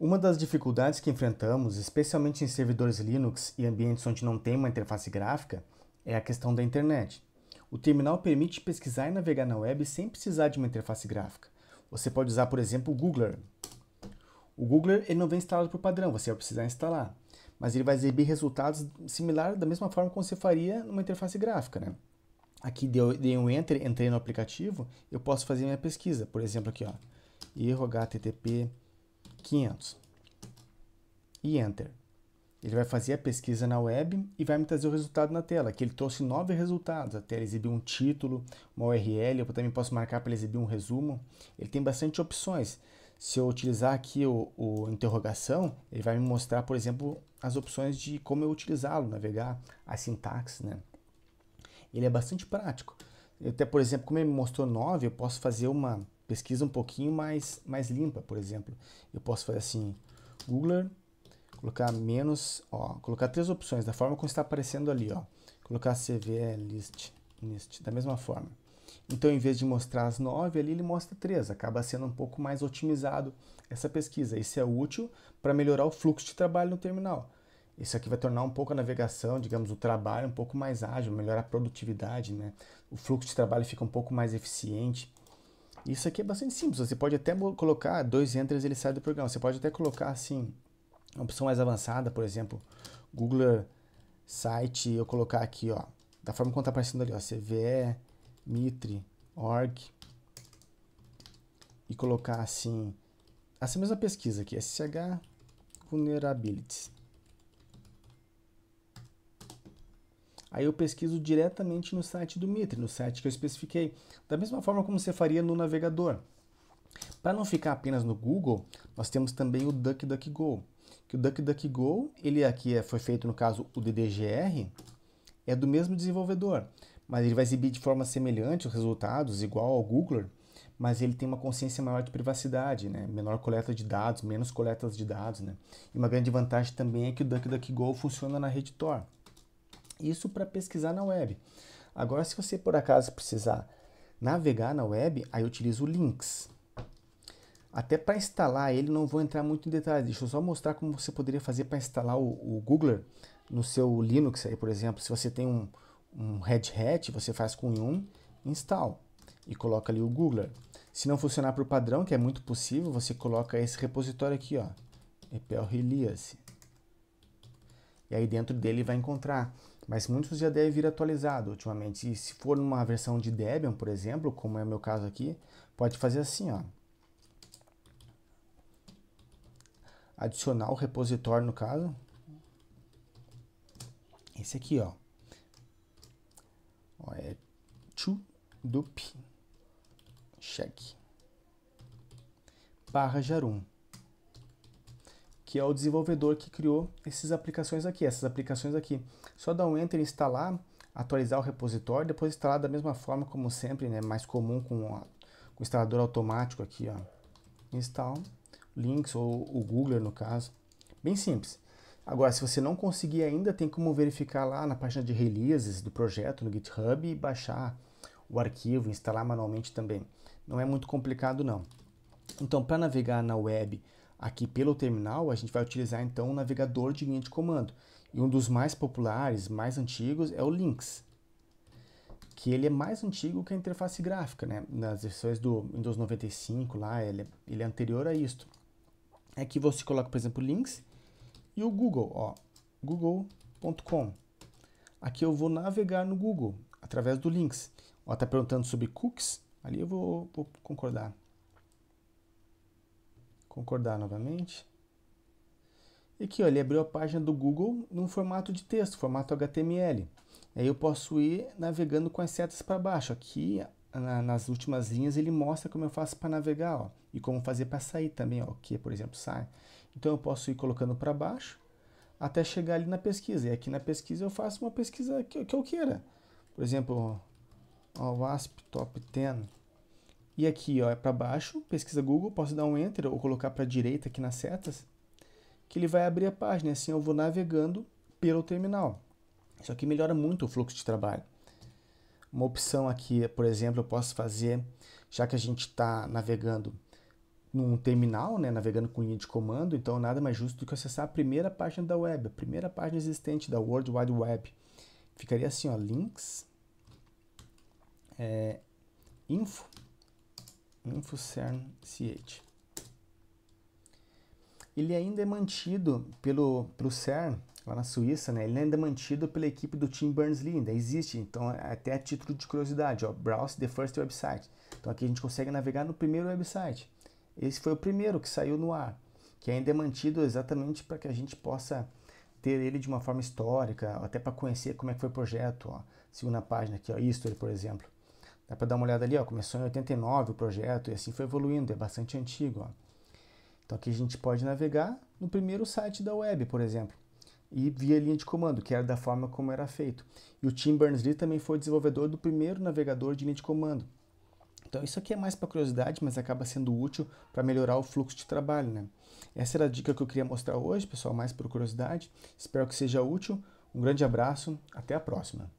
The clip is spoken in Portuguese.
Uma das dificuldades que enfrentamos, especialmente em servidores Linux e ambientes onde não tem uma interface gráfica, é a questão da internet. O terminal permite pesquisar e navegar na web sem precisar de uma interface gráfica. Você pode usar, por exemplo, o Googler. O Googler ele não vem instalado por padrão, você vai precisar instalar. Mas ele vai exibir resultados similar da mesma forma como você faria numa interface gráfica. Né? Aqui dei um enter, entrei no aplicativo, eu posso fazer minha pesquisa. Por exemplo, aqui, ó, erro http 500 e Enter. Ele vai fazer a pesquisa na web e vai me trazer o resultado na tela, que ele trouxe nove resultados, até ele exibir um título, uma URL, eu também posso marcar para ele exibir um resumo. Ele tem bastante opções. Se eu utilizar aqui o, o interrogação, ele vai me mostrar, por exemplo, as opções de como eu utilizá-lo, navegar, a sintaxe, né? Ele é bastante prático. Eu até, por exemplo, como ele me mostrou nove, eu posso fazer uma pesquisa um pouquinho mais, mais limpa, por exemplo. Eu posso fazer assim, Googler, colocar menos, ó, colocar três opções, da forma como está aparecendo ali, ó. Colocar CV list, list, da mesma forma. Então, em vez de mostrar as nove, ali ele mostra três. Acaba sendo um pouco mais otimizado essa pesquisa. Isso é útil para melhorar o fluxo de trabalho no terminal. Isso aqui vai tornar um pouco a navegação, digamos, o trabalho um pouco mais ágil, melhorar a produtividade, né? O fluxo de trabalho fica um pouco mais eficiente. Isso aqui é bastante simples. Você pode até colocar dois enters ele sai do programa. Você pode até colocar assim, uma opção mais avançada, por exemplo, Google Site, eu colocar aqui, ó, da forma como está aparecendo ali, ó, CVE, Mitre, Org, e colocar assim, essa mesma pesquisa aqui, SCH Vulnerabilities. aí eu pesquiso diretamente no site do Mitre, no site que eu especifiquei, da mesma forma como você faria no navegador. Para não ficar apenas no Google, nós temos também o DuckDuckGo, que o DuckDuckGo, ele aqui é, foi feito no caso o DDGR, é do mesmo desenvolvedor, mas ele vai exibir de forma semelhante os resultados, igual ao Googler, mas ele tem uma consciência maior de privacidade, né? menor coleta de dados, menos coletas de dados. Né? E uma grande vantagem também é que o DuckDuckGo funciona na rede Tor. Isso para pesquisar na web. Agora, se você por acaso precisar navegar na web, aí eu utilizo links. Até para instalar ele, não vou entrar muito em detalhes. Deixa eu só mostrar como você poderia fazer para instalar o, o Googler no seu Linux. Aí, por exemplo, se você tem um, um Red Hat, você faz com um install e coloca ali o Googler. Se não funcionar por padrão, que é muito possível, você coloca esse repositório aqui, ó, epl release. E aí dentro dele vai encontrar. Mas muitos já devem vir atualizado ultimamente. E se for numa versão de Debian, por exemplo, como é o meu caso aqui, pode fazer assim, ó. Adicionar o repositório, no caso. Esse aqui, ó. ó é to dup check barra jarum que é o desenvolvedor que criou essas aplicações aqui, essas aplicações aqui. Só dá um enter e instalar, atualizar o repositório, depois instalar da mesma forma como sempre, né, mais comum com, a, com o instalador automático aqui, ó. Install, Links ou o Google no caso. Bem simples. Agora, se você não conseguir ainda, tem como verificar lá na página de releases do projeto no GitHub e baixar o arquivo, instalar manualmente também. Não é muito complicado não. Então, para navegar na web Aqui pelo terminal, a gente vai utilizar então o navegador de linha de comando. E um dos mais populares, mais antigos, é o Lynx, que ele é mais antigo que a interface gráfica, né? Nas versões do Windows 95 lá, ele é, ele é anterior a isto. É que você coloca, por exemplo, Lynx e o Google, ó, google.com. Aqui eu vou navegar no Google através do Lynx. Ó, tá perguntando sobre cookies, ali eu vou, vou concordar concordar novamente. E aqui, ó, ele abriu a página do Google num formato de texto, formato HTML. Aí eu posso ir navegando com as setas para baixo. Aqui, na, nas últimas linhas, ele mostra como eu faço para navegar, ó, e como fazer para sair também, ó, que, por exemplo, sai. Então eu posso ir colocando para baixo até chegar ali na pesquisa. E aqui na pesquisa eu faço uma pesquisa que, que eu queira. Por exemplo, ó, o ASP Top 10 e aqui, ó, é para baixo, pesquisa Google, posso dar um Enter ou colocar para a direita aqui nas setas, que ele vai abrir a página, assim eu vou navegando pelo terminal. Isso aqui melhora muito o fluxo de trabalho. Uma opção aqui, por exemplo, eu posso fazer, já que a gente está navegando num terminal, né, navegando com linha de comando, então nada mais justo do que acessar a primeira página da web, a primeira página existente da World Wide Web. Ficaria assim, ó, links, é, info, infocern CH. Ele ainda é mantido pelo, pelo CERN, lá na Suíça, né? Ele ainda é mantido pela equipe do Tim Berners-Lee, ainda existe. Então, é até a título de curiosidade, ó, browse the first website. Então, aqui a gente consegue navegar no primeiro website. Esse foi o primeiro que saiu no ar, que ainda é mantido exatamente para que a gente possa ter ele de uma forma histórica, até para conhecer como é que foi o projeto. Ó. Segunda página aqui, ó, History, por exemplo. Dá para dar uma olhada ali, ó, começou em 89 o projeto e assim foi evoluindo, é bastante antigo. Ó. Então aqui a gente pode navegar no primeiro site da web, por exemplo, e via linha de comando, que era da forma como era feito. E o Tim Berners-Lee também foi desenvolvedor do primeiro navegador de linha de comando. Então isso aqui é mais para curiosidade, mas acaba sendo útil para melhorar o fluxo de trabalho, né? Essa era a dica que eu queria mostrar hoje, pessoal, mais por curiosidade. Espero que seja útil. Um grande abraço, até a próxima.